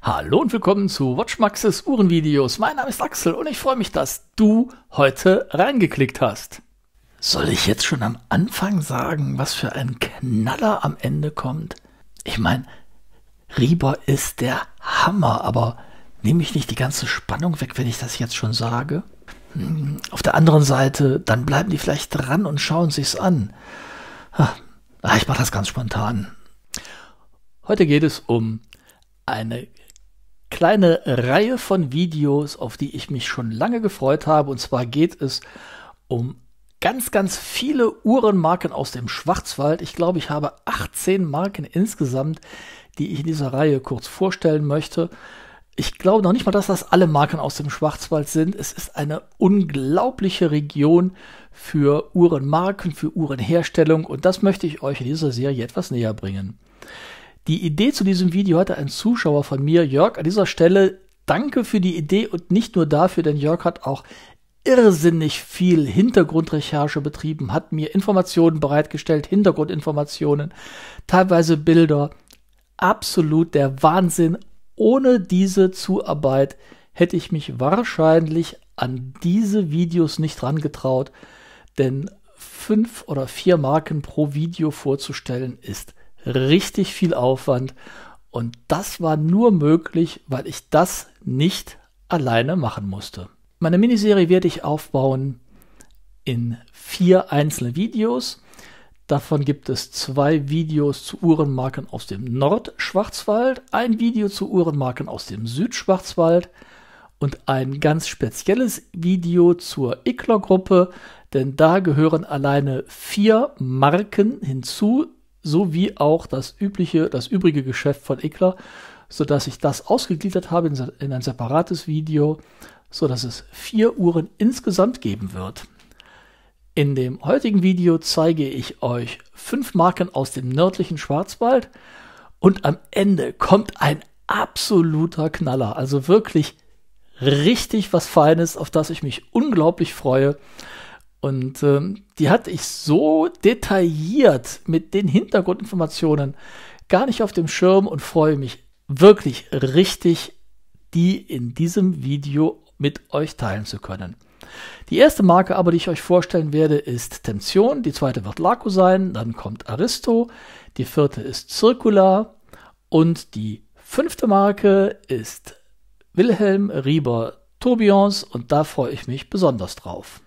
Hallo und willkommen zu Watchmaxes Uhrenvideos. Mein Name ist Axel und ich freue mich, dass du heute reingeklickt hast. Soll ich jetzt schon am Anfang sagen, was für ein Knaller am Ende kommt? Ich meine, Rieber ist der Hammer, aber Nehme ich nicht die ganze Spannung weg, wenn ich das jetzt schon sage? Hm, auf der anderen Seite, dann bleiben die vielleicht dran und schauen sich's an. Ah, ich mache das ganz spontan. Heute geht es um eine kleine Reihe von Videos, auf die ich mich schon lange gefreut habe. Und zwar geht es um ganz, ganz viele Uhrenmarken aus dem Schwarzwald. Ich glaube, ich habe 18 Marken insgesamt, die ich in dieser Reihe kurz vorstellen möchte ich glaube noch nicht mal, dass das alle Marken aus dem Schwarzwald sind. Es ist eine unglaubliche Region für Uhrenmarken, für Uhrenherstellung und das möchte ich euch in dieser Serie etwas näher bringen. Die Idee zu diesem Video hatte ein Zuschauer von mir, Jörg, an dieser Stelle. Danke für die Idee und nicht nur dafür, denn Jörg hat auch irrsinnig viel Hintergrundrecherche betrieben, hat mir Informationen bereitgestellt, Hintergrundinformationen, teilweise Bilder. Absolut der Wahnsinn ohne diese Zuarbeit hätte ich mich wahrscheinlich an diese Videos nicht rangetraut, denn fünf oder vier Marken pro Video vorzustellen ist richtig viel Aufwand und das war nur möglich, weil ich das nicht alleine machen musste. Meine Miniserie werde ich aufbauen in vier einzelne Videos Davon gibt es zwei Videos zu Uhrenmarken aus dem Nordschwarzwald, ein Video zu Uhrenmarken aus dem Südschwarzwald und ein ganz spezielles Video zur Ickler-Gruppe, denn da gehören alleine vier Marken hinzu, sowie auch das übliche, das übrige Geschäft von Ickler, sodass ich das ausgegliedert habe in, in ein separates Video, sodass es vier Uhren insgesamt geben wird. In dem heutigen Video zeige ich euch fünf Marken aus dem nördlichen Schwarzwald und am Ende kommt ein absoluter Knaller, also wirklich richtig was Feines, auf das ich mich unglaublich freue. Und ähm, die hatte ich so detailliert mit den Hintergrundinformationen gar nicht auf dem Schirm und freue mich wirklich richtig, die in diesem Video mit euch teilen zu können. Die erste Marke aber, die ich euch vorstellen werde, ist Tension, die zweite wird Laco sein, dann kommt Aristo, die vierte ist Circular und die fünfte Marke ist Wilhelm Rieber Tobions und da freue ich mich besonders drauf.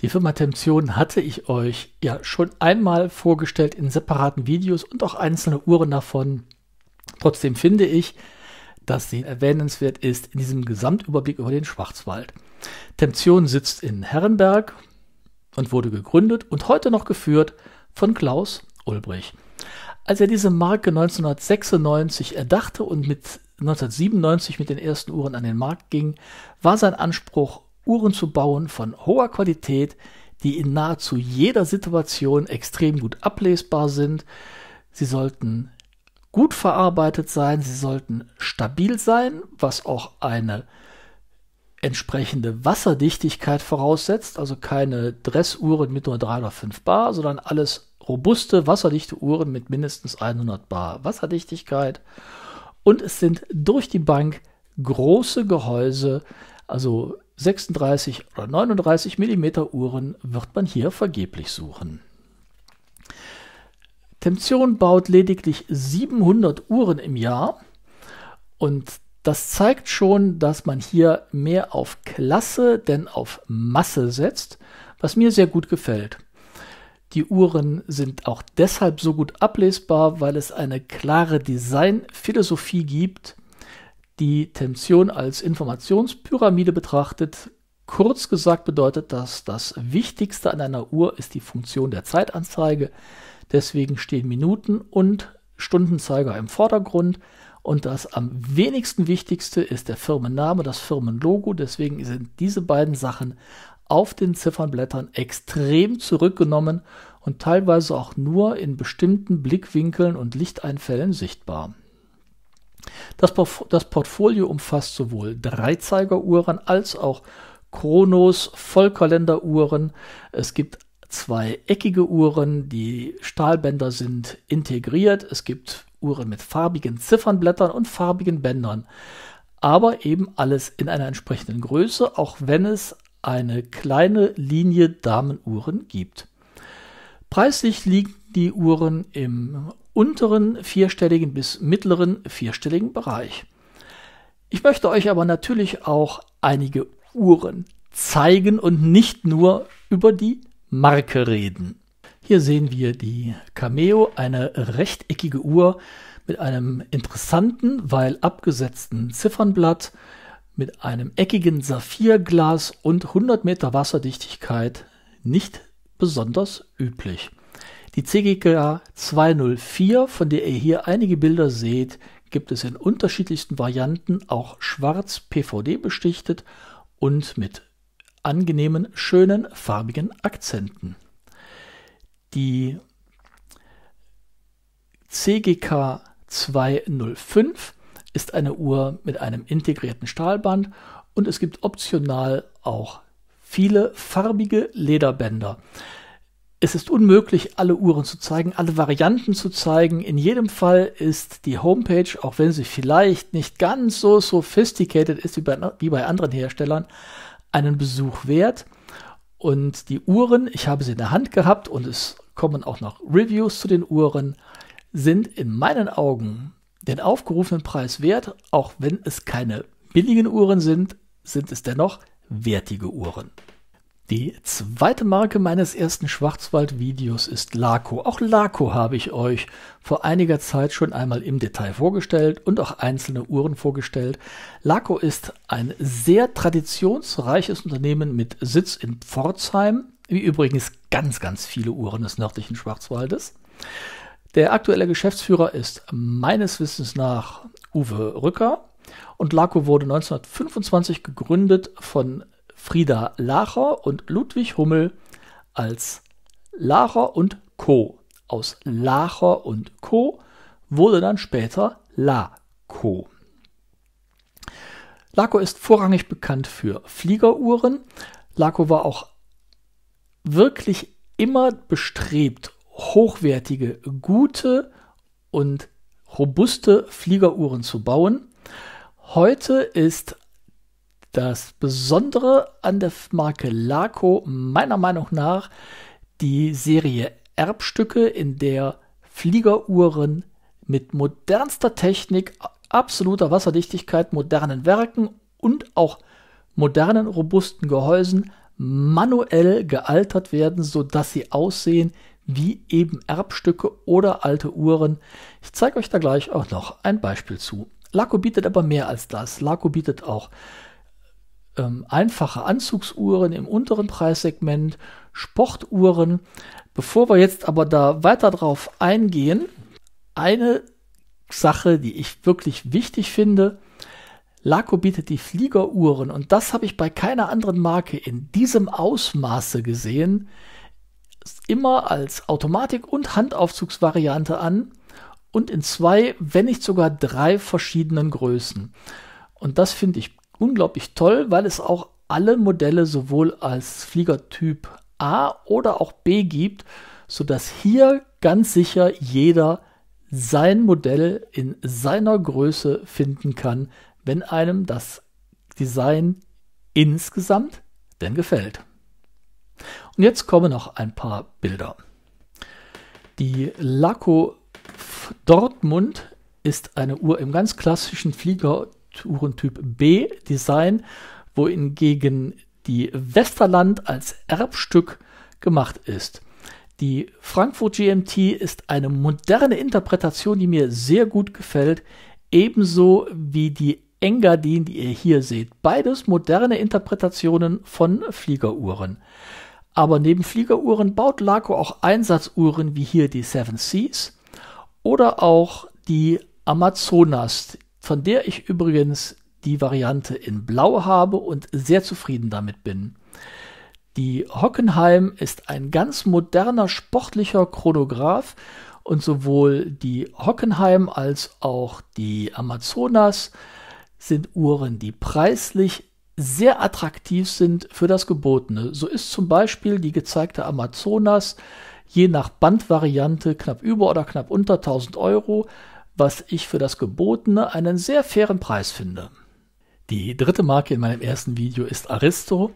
Die Firma Tension hatte ich euch ja schon einmal vorgestellt in separaten Videos und auch einzelne Uhren davon. Trotzdem finde ich, dass sie erwähnenswert ist in diesem Gesamtüberblick über den Schwarzwald. Temption sitzt in Herrenberg und wurde gegründet und heute noch geführt von Klaus Ulbrich. Als er diese Marke 1996 erdachte und mit 1997 mit den ersten Uhren an den Markt ging, war sein Anspruch, Uhren zu bauen von hoher Qualität, die in nahezu jeder Situation extrem gut ablesbar sind. Sie sollten gut verarbeitet sein, sie sollten stabil sein, was auch eine entsprechende Wasserdichtigkeit voraussetzt, also keine Dressuhren mit nur 3 oder 5 Bar, sondern alles robuste, wasserdichte Uhren mit mindestens 100 Bar Wasserdichtigkeit. Und es sind durch die Bank große Gehäuse, also 36 oder 39 Millimeter Uhren wird man hier vergeblich suchen. Temption baut lediglich 700 Uhren im Jahr und das zeigt schon, dass man hier mehr auf Klasse denn auf Masse setzt, was mir sehr gut gefällt. Die Uhren sind auch deshalb so gut ablesbar, weil es eine klare Designphilosophie gibt, die Tension als Informationspyramide betrachtet. Kurz gesagt bedeutet das, das Wichtigste an einer Uhr ist die Funktion der Zeitanzeige. Deswegen stehen Minuten und Stundenzeiger im Vordergrund. Und das am wenigsten wichtigste ist der Firmenname, das Firmenlogo. Deswegen sind diese beiden Sachen auf den Ziffernblättern extrem zurückgenommen und teilweise auch nur in bestimmten Blickwinkeln und Lichteinfällen sichtbar. Das, Porf das Portfolio umfasst sowohl Dreizeigeruhren als auch Chronos, Vollkalenderuhren. Es gibt zwei eckige Uhren, die Stahlbänder sind integriert. Es gibt Uhren mit farbigen Ziffernblättern und farbigen Bändern. Aber eben alles in einer entsprechenden Größe, auch wenn es eine kleine Linie Damenuhren gibt. Preislich liegen die Uhren im unteren vierstelligen bis mittleren vierstelligen Bereich. Ich möchte euch aber natürlich auch einige Uhren zeigen und nicht nur über die Marke reden. Hier sehen wir die Cameo, eine rechteckige Uhr mit einem interessanten, weil abgesetzten Ziffernblatt, mit einem eckigen Saphirglas und 100 Meter Wasserdichtigkeit nicht besonders üblich. Die CGK 204, von der ihr hier einige Bilder seht, gibt es in unterschiedlichsten Varianten, auch schwarz PVD bestichtet und mit angenehmen, schönen, farbigen Akzenten die CGK 205 ist eine Uhr mit einem integrierten Stahlband und es gibt optional auch viele farbige Lederbänder. Es ist unmöglich, alle Uhren zu zeigen, alle Varianten zu zeigen. In jedem Fall ist die Homepage, auch wenn sie vielleicht nicht ganz so sophisticated ist wie bei, wie bei anderen Herstellern, einen Besuch wert. Und die Uhren, ich habe sie in der Hand gehabt und es kommen auch noch Reviews zu den Uhren, sind in meinen Augen den aufgerufenen Preis wert. Auch wenn es keine billigen Uhren sind, sind es dennoch wertige Uhren. Die zweite Marke meines ersten Schwarzwald-Videos ist Laco. Auch Laco habe ich euch vor einiger Zeit schon einmal im Detail vorgestellt und auch einzelne Uhren vorgestellt. Laco ist ein sehr traditionsreiches Unternehmen mit Sitz in Pforzheim, wie übrigens ganz, ganz viele Uhren des nördlichen Schwarzwaldes. Der aktuelle Geschäftsführer ist meines Wissens nach Uwe Rücker und Laco wurde 1925 gegründet von Frieda Lacher und Ludwig Hummel als Lacher und Co. Aus Lacher und Co. wurde dann später Laco. Laco ist vorrangig bekannt für Fliegeruhren. Laco war auch wirklich immer bestrebt, hochwertige, gute und robuste Fliegeruhren zu bauen. Heute ist das Besondere an der Marke Laco meiner Meinung nach die Serie Erbstücke, in der Fliegeruhren mit modernster Technik, absoluter Wasserdichtigkeit, modernen Werken und auch modernen, robusten Gehäusen manuell gealtert werden, sodass sie aussehen wie eben Erbstücke oder alte Uhren. Ich zeige euch da gleich auch noch ein Beispiel zu. Laco bietet aber mehr als das. Laco bietet auch ähm, einfache Anzugsuhren im unteren Preissegment, Sportuhren. Bevor wir jetzt aber da weiter drauf eingehen, eine Sache, die ich wirklich wichtig finde, Laco bietet die Fliegeruhren und das habe ich bei keiner anderen Marke in diesem Ausmaße gesehen. Immer als Automatik- und Handaufzugsvariante an und in zwei, wenn nicht sogar drei verschiedenen Größen. Und das finde ich unglaublich toll, weil es auch alle Modelle sowohl als Fliegertyp A oder auch B gibt, sodass hier ganz sicher jeder sein Modell in seiner Größe finden kann, wenn einem das Design insgesamt denn gefällt. Und jetzt kommen noch ein paar Bilder. Die Laco Dortmund ist eine Uhr im ganz klassischen Flieger Tourentyp B Design, wohingegen die Westerland als Erbstück gemacht ist. Die Frankfurt GMT ist eine moderne Interpretation, die mir sehr gut gefällt, ebenso wie die Engadin, die ihr hier seht. Beides moderne Interpretationen von Fliegeruhren. Aber neben Fliegeruhren baut Laco auch Einsatzuhren wie hier die Seven Seas oder auch die Amazonas, von der ich übrigens die Variante in Blau habe und sehr zufrieden damit bin. Die Hockenheim ist ein ganz moderner sportlicher Chronograph und sowohl die Hockenheim als auch die Amazonas sind Uhren, die preislich sehr attraktiv sind für das Gebotene. So ist zum Beispiel die gezeigte Amazonas je nach Bandvariante knapp über oder knapp unter 1000 Euro was ich für das Gebotene einen sehr fairen Preis finde. Die dritte Marke in meinem ersten Video ist Aristo.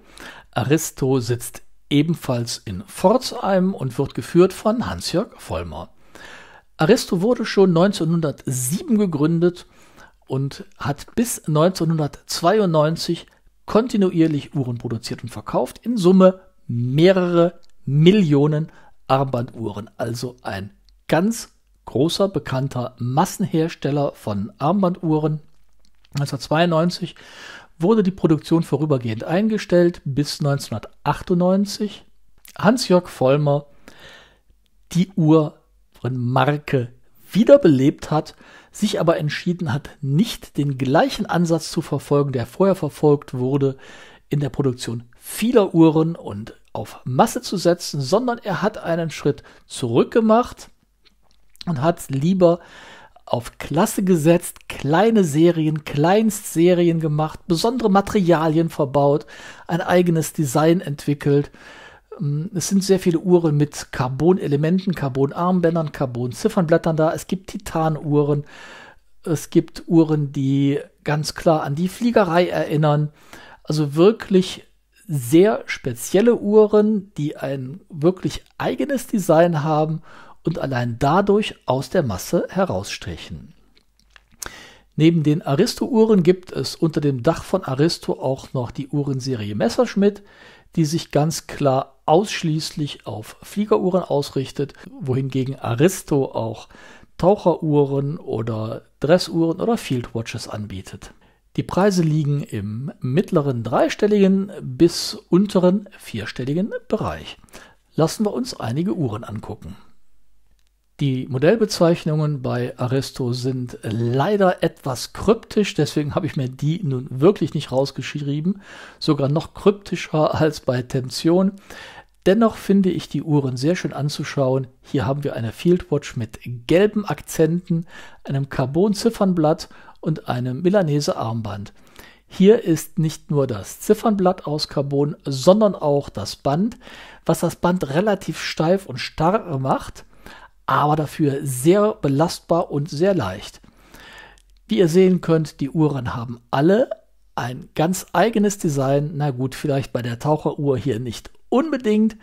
Aristo sitzt ebenfalls in Pforzheim und wird geführt von Hans-Jörg Vollmer. Aristo wurde schon 1907 gegründet und hat bis 1992 kontinuierlich Uhren produziert und verkauft. In Summe mehrere Millionen Armbanduhren. Also ein ganz großer bekannter Massenhersteller von Armbanduhren. 1992 wurde die Produktion vorübergehend eingestellt bis 1998. Hans-Jörg Vollmer die Uhrenmarke wiederbelebt hat, sich aber entschieden hat, nicht den gleichen Ansatz zu verfolgen, der vorher verfolgt wurde in der Produktion vieler Uhren und auf Masse zu setzen, sondern er hat einen Schritt zurück gemacht und hat lieber auf Klasse gesetzt, kleine Serien, Kleinstserien gemacht, besondere Materialien verbaut, ein eigenes Design entwickelt. Ähm, es sind sehr viele Uhren mit Carbon-Elementen, Carbon-Armbändern, Carbon-Ziffernblättern da. Es gibt Titanuhren. Es gibt Uhren, die ganz klar an die Fliegerei erinnern. Also wirklich sehr spezielle Uhren, die ein wirklich eigenes Design haben und allein dadurch aus der Masse herausstrichen. Neben den Aristo-Uhren gibt es unter dem Dach von Aristo auch noch die Uhrenserie Messerschmidt, die sich ganz klar ausschließlich auf Fliegeruhren ausrichtet, wohingegen Aristo auch Taucheruhren oder Dressuhren oder Fieldwatches anbietet. Die Preise liegen im mittleren dreistelligen bis unteren vierstelligen Bereich. Lassen wir uns einige Uhren angucken. Die Modellbezeichnungen bei Aristo sind leider etwas kryptisch, deswegen habe ich mir die nun wirklich nicht rausgeschrieben, sogar noch kryptischer als bei Tension. Dennoch finde ich die Uhren sehr schön anzuschauen. Hier haben wir eine Fieldwatch mit gelben Akzenten, einem Carbon-Ziffernblatt und einem Milanese-Armband. Hier ist nicht nur das Ziffernblatt aus Carbon, sondern auch das Band, was das Band relativ steif und starr macht aber dafür sehr belastbar und sehr leicht. Wie ihr sehen könnt, die Uhren haben alle ein ganz eigenes Design. Na gut, vielleicht bei der Taucheruhr hier nicht unbedingt,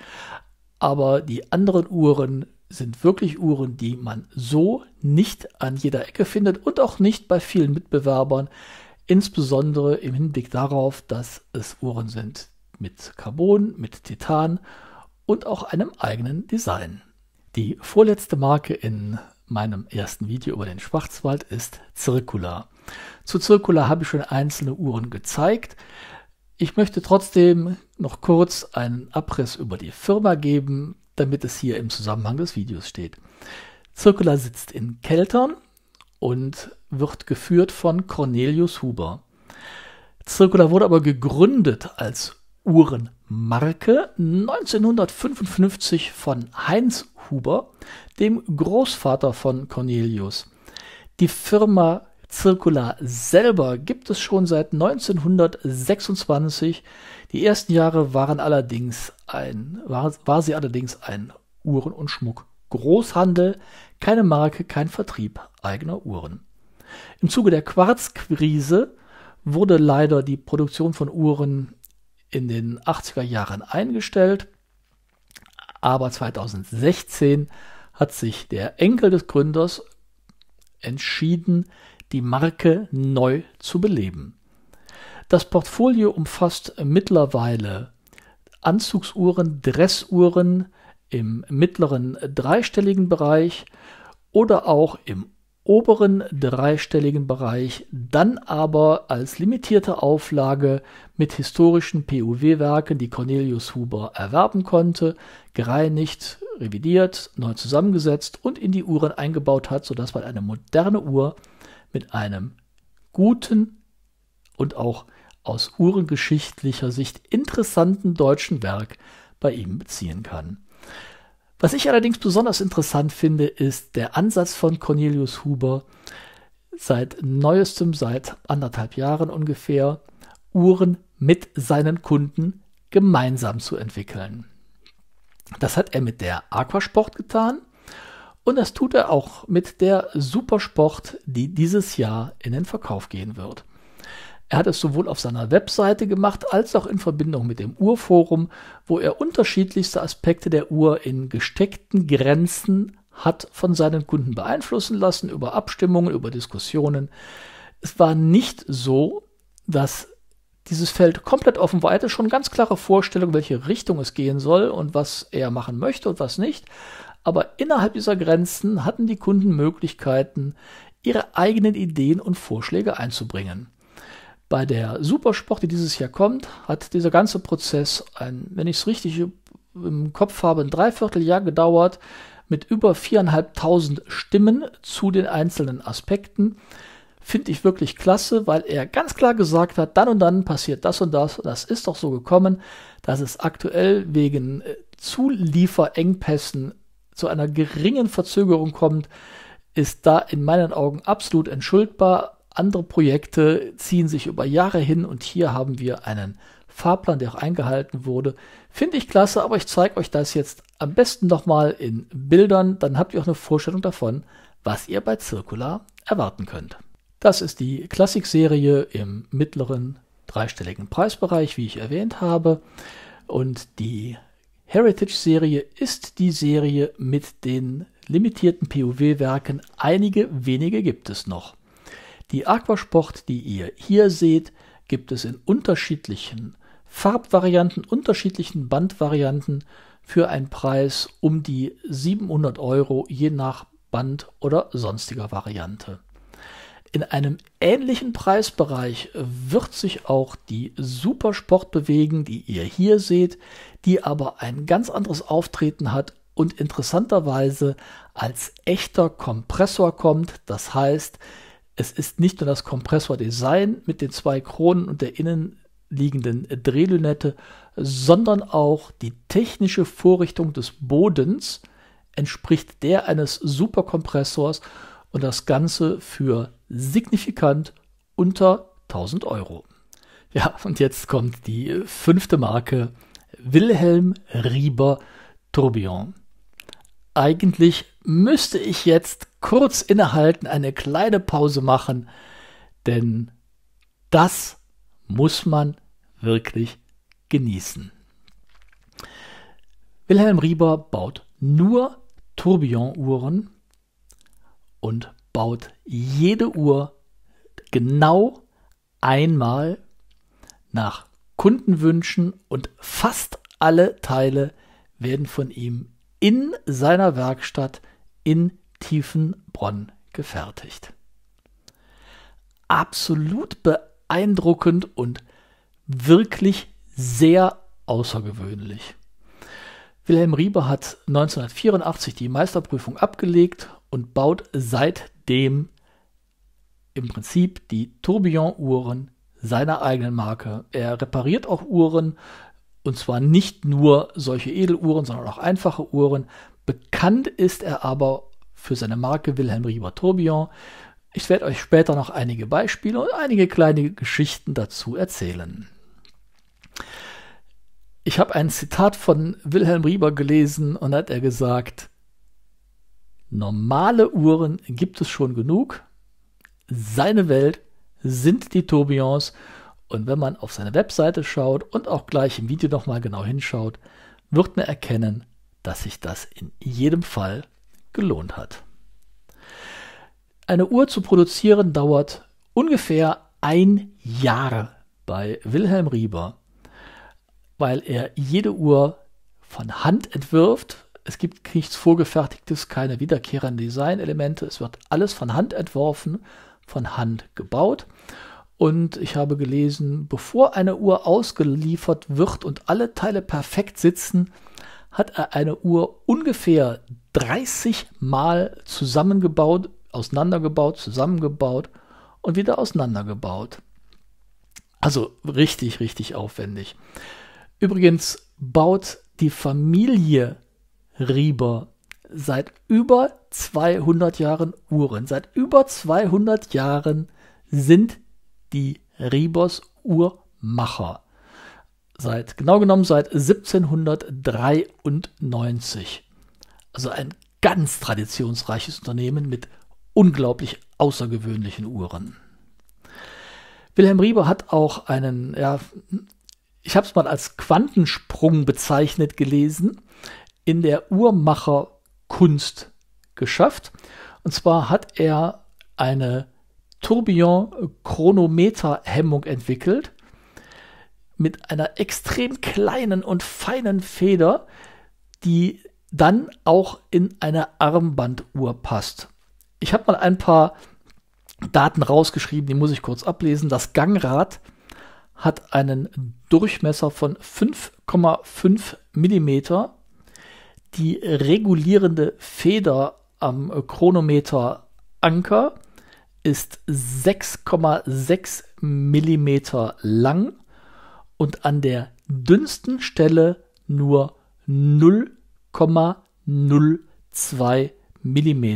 aber die anderen Uhren sind wirklich Uhren, die man so nicht an jeder Ecke findet und auch nicht bei vielen Mitbewerbern, insbesondere im Hinblick darauf, dass es Uhren sind mit Carbon, mit Titan und auch einem eigenen Design. Die vorletzte Marke in meinem ersten Video über den Schwarzwald ist Zirkula. Zu Zirkula habe ich schon einzelne Uhren gezeigt. Ich möchte trotzdem noch kurz einen Abriss über die Firma geben, damit es hier im Zusammenhang des Videos steht. Zirkula sitzt in Keltern und wird geführt von Cornelius Huber. Zirkula wurde aber gegründet als Uhrenmarke 1955 von Heinz Huber, dem Großvater von Cornelius. Die Firma Circular selber gibt es schon seit 1926. Die ersten Jahre waren allerdings ein, war, war sie allerdings ein Uhren- und Schmuck. Großhandel, keine Marke, kein Vertrieb eigener Uhren. Im Zuge der Quarzkrise wurde leider die Produktion von Uhren in den 80er Jahren eingestellt, aber 2016 hat sich der Enkel des Gründers entschieden, die Marke neu zu beleben. Das Portfolio umfasst mittlerweile Anzugsuhren, Dressuhren im mittleren dreistelligen Bereich oder auch im oberen dreistelligen Bereich, dann aber als limitierte Auflage mit historischen POW-Werken, die Cornelius Huber erwerben konnte, gereinigt, revidiert, neu zusammengesetzt und in die Uhren eingebaut hat, sodass man eine moderne Uhr mit einem guten und auch aus uhrengeschichtlicher Sicht interessanten deutschen Werk bei ihm beziehen kann. Was ich allerdings besonders interessant finde, ist der Ansatz von Cornelius Huber, seit neuestem, seit anderthalb Jahren ungefähr, Uhren mit seinen Kunden gemeinsam zu entwickeln. Das hat er mit der Aquasport getan und das tut er auch mit der Supersport, die dieses Jahr in den Verkauf gehen wird. Er hat es sowohl auf seiner Webseite gemacht als auch in Verbindung mit dem Uhrforum, wo er unterschiedlichste Aspekte der Uhr in gesteckten Grenzen hat von seinen Kunden beeinflussen lassen über Abstimmungen, über Diskussionen. Es war nicht so, dass dieses Feld komplett offen war. Er hatte schon ganz klare Vorstellung, welche Richtung es gehen soll und was er machen möchte und was nicht. Aber innerhalb dieser Grenzen hatten die Kunden Möglichkeiten, ihre eigenen Ideen und Vorschläge einzubringen. Bei der Supersport, die dieses Jahr kommt, hat dieser ganze Prozess, ein, wenn ich es richtig im Kopf habe, ein Dreivierteljahr gedauert mit über viereinhalbtausend Stimmen zu den einzelnen Aspekten. Finde ich wirklich klasse, weil er ganz klar gesagt hat, dann und dann passiert das und das. das ist doch so gekommen, dass es aktuell wegen äh, Zulieferengpässen zu einer geringen Verzögerung kommt, ist da in meinen Augen absolut entschuldbar andere Projekte ziehen sich über Jahre hin und hier haben wir einen Fahrplan, der auch eingehalten wurde. Finde ich klasse, aber ich zeige euch das jetzt am besten nochmal in Bildern, dann habt ihr auch eine Vorstellung davon, was ihr bei Circular erwarten könnt. Das ist die Klassik-Serie im mittleren dreistelligen Preisbereich, wie ich erwähnt habe. Und die Heritage-Serie ist die Serie mit den limitierten POW-Werken. Einige wenige gibt es noch. Die Aquasport, die ihr hier seht, gibt es in unterschiedlichen Farbvarianten, unterschiedlichen Bandvarianten für einen Preis um die 700 Euro je nach Band oder sonstiger Variante. In einem ähnlichen Preisbereich wird sich auch die Supersport bewegen, die ihr hier seht, die aber ein ganz anderes Auftreten hat und interessanterweise als echter Kompressor kommt. Das heißt, es ist nicht nur das Kompressordesign mit den zwei Kronen und der innenliegenden Drehlünette, sondern auch die technische Vorrichtung des Bodens entspricht der eines Superkompressors und das Ganze für signifikant unter 1000 Euro. Ja, und jetzt kommt die fünfte Marke, Wilhelm Rieber Tourbillon. Eigentlich müsste ich jetzt kurz innehalten, eine kleine Pause machen, denn das muss man wirklich genießen. Wilhelm Rieber baut nur Tourbillon-Uhren und baut jede Uhr genau einmal nach Kundenwünschen und fast alle Teile werden von ihm in seiner Werkstatt in Tiefenbronn gefertigt. Absolut beeindruckend und wirklich sehr außergewöhnlich. Wilhelm Rieber hat 1984 die Meisterprüfung abgelegt und baut seitdem im Prinzip die Tourbillon-Uhren seiner eigenen Marke. Er repariert auch Uhren und zwar nicht nur solche Edeluhren, sondern auch einfache Uhren. Bekannt ist er aber für seine Marke Wilhelm Rieber Tourbillon. Ich werde euch später noch einige Beispiele und einige kleine Geschichten dazu erzählen. Ich habe ein Zitat von Wilhelm Rieber gelesen und hat er gesagt, normale Uhren gibt es schon genug, seine Welt sind die Tourbillons und wenn man auf seine Webseite schaut und auch gleich im Video nochmal genau hinschaut, wird man erkennen, dass sich das in jedem Fall gelohnt hat. Eine Uhr zu produzieren dauert ungefähr ein Jahr bei Wilhelm Rieber, weil er jede Uhr von Hand entwirft. Es gibt nichts Vorgefertigtes, keine wiederkehrenden Designelemente. Es wird alles von Hand entworfen, von Hand gebaut. Und ich habe gelesen, bevor eine Uhr ausgeliefert wird und alle Teile perfekt sitzen, hat er eine Uhr ungefähr 30 Mal zusammengebaut, auseinandergebaut, zusammengebaut und wieder auseinandergebaut. Also richtig, richtig aufwendig. Übrigens baut die Familie Rieber seit über 200 Jahren Uhren. Seit über 200 Jahren sind die Riebers Uhrmacher seit, genau genommen seit 1793. Also ein ganz traditionsreiches Unternehmen mit unglaublich außergewöhnlichen Uhren. Wilhelm Rieber hat auch einen, ja, ich habe es mal als Quantensprung bezeichnet gelesen, in der Uhrmacherkunst geschafft. Und zwar hat er eine Tourbillon-Chronometer-Hemmung entwickelt, mit einer extrem kleinen und feinen Feder, die dann auch in eine Armbanduhr passt. Ich habe mal ein paar Daten rausgeschrieben, die muss ich kurz ablesen. Das Gangrad hat einen Durchmesser von 5,5 mm. Die regulierende Feder am Chronometer Anker ist 6,6 mm lang und an der dünnsten Stelle nur 0,02 mm.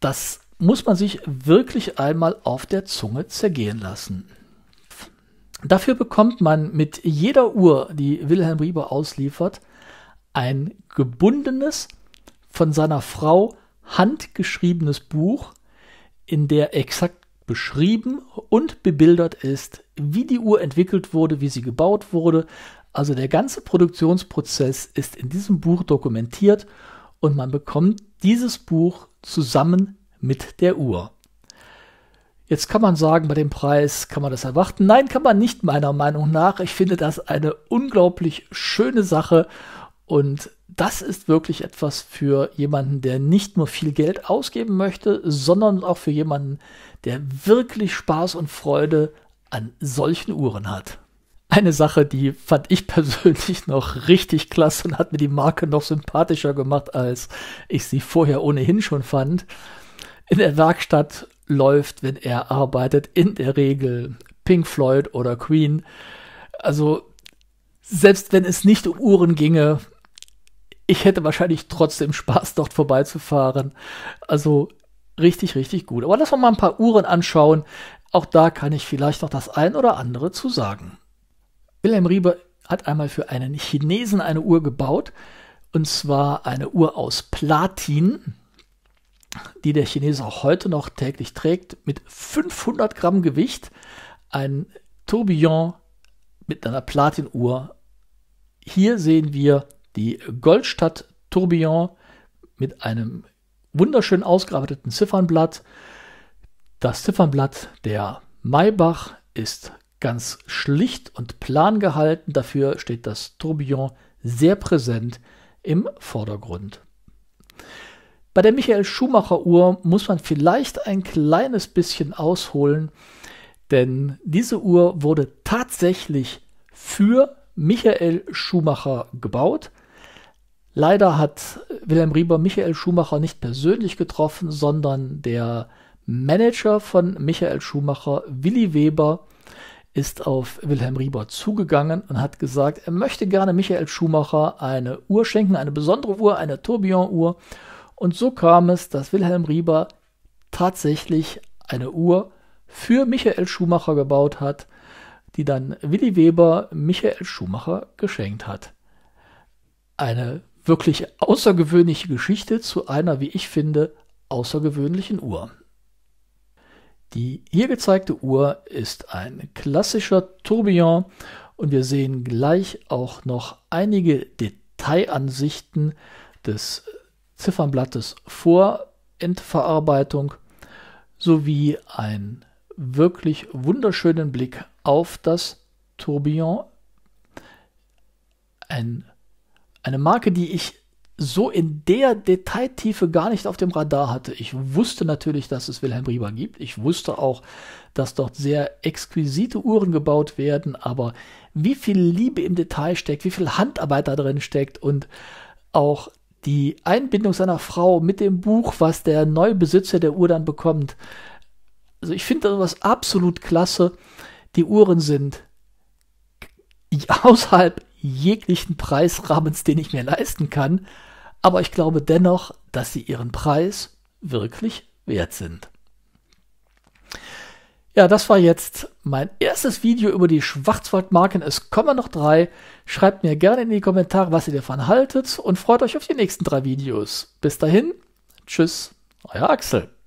Das muss man sich wirklich einmal auf der Zunge zergehen lassen. Dafür bekommt man mit jeder Uhr, die Wilhelm Rieber ausliefert, ein gebundenes, von seiner Frau handgeschriebenes Buch, in der exakt beschrieben und bebildert ist, wie die Uhr entwickelt wurde, wie sie gebaut wurde. Also der ganze Produktionsprozess ist in diesem Buch dokumentiert und man bekommt dieses Buch zusammen mit der Uhr. Jetzt kann man sagen, bei dem Preis kann man das erwarten. Nein, kann man nicht meiner Meinung nach. Ich finde das eine unglaublich schöne Sache und das ist wirklich etwas für jemanden, der nicht nur viel Geld ausgeben möchte, sondern auch für jemanden, der wirklich Spaß und Freude an solchen Uhren hat. Eine Sache, die fand ich persönlich noch richtig klasse und hat mir die Marke noch sympathischer gemacht, als ich sie vorher ohnehin schon fand. In der Werkstatt läuft, wenn er arbeitet, in der Regel Pink Floyd oder Queen. Also selbst wenn es nicht um Uhren ginge, ich hätte wahrscheinlich trotzdem Spaß, dort vorbeizufahren. Also richtig, richtig gut. Aber lass uns mal ein paar Uhren anschauen, auch da kann ich vielleicht noch das ein oder andere zu sagen. Wilhelm Rieber hat einmal für einen Chinesen eine Uhr gebaut, und zwar eine Uhr aus Platin, die der Chinese auch heute noch täglich trägt, mit 500 Gramm Gewicht, ein Tourbillon mit einer Platinuhr. Hier sehen wir die Goldstadt Tourbillon mit einem wunderschön ausgearbeiteten Ziffernblatt das Ziffernblatt der Maybach ist ganz schlicht und plan gehalten. Dafür steht das Tourbillon sehr präsent im Vordergrund. Bei der Michael Schumacher Uhr muss man vielleicht ein kleines bisschen ausholen, denn diese Uhr wurde tatsächlich für Michael Schumacher gebaut. Leider hat Wilhelm Rieber Michael Schumacher nicht persönlich getroffen, sondern der Manager von Michael Schumacher, Willi Weber, ist auf Wilhelm Rieber zugegangen und hat gesagt, er möchte gerne Michael Schumacher eine Uhr schenken, eine besondere Uhr, eine Tourbillon-Uhr. Und so kam es, dass Wilhelm Rieber tatsächlich eine Uhr für Michael Schumacher gebaut hat, die dann Willi Weber Michael Schumacher geschenkt hat. Eine wirklich außergewöhnliche Geschichte zu einer, wie ich finde, außergewöhnlichen Uhr. Die hier gezeigte Uhr ist ein klassischer Tourbillon und wir sehen gleich auch noch einige Detailansichten des Ziffernblattes vor Endverarbeitung sowie einen wirklich wunderschönen Blick auf das Tourbillon. Ein, eine Marke, die ich so in der Detailtiefe gar nicht auf dem Radar hatte. Ich wusste natürlich, dass es Wilhelm Rieber gibt. Ich wusste auch, dass dort sehr exquisite Uhren gebaut werden, aber wie viel Liebe im Detail steckt, wie viel Handarbeit da drin steckt und auch die Einbindung seiner Frau mit dem Buch, was der neue Besitzer der Uhr dann bekommt. Also ich finde das absolut klasse. Die Uhren sind außerhalb jeglichen Preisrahmens, den ich mir leisten kann aber ich glaube dennoch, dass sie ihren Preis wirklich wert sind. Ja, das war jetzt mein erstes Video über die Schwarzwaldmarken. Es kommen noch drei. Schreibt mir gerne in die Kommentare, was ihr davon haltet und freut euch auf die nächsten drei Videos. Bis dahin, tschüss, euer Axel.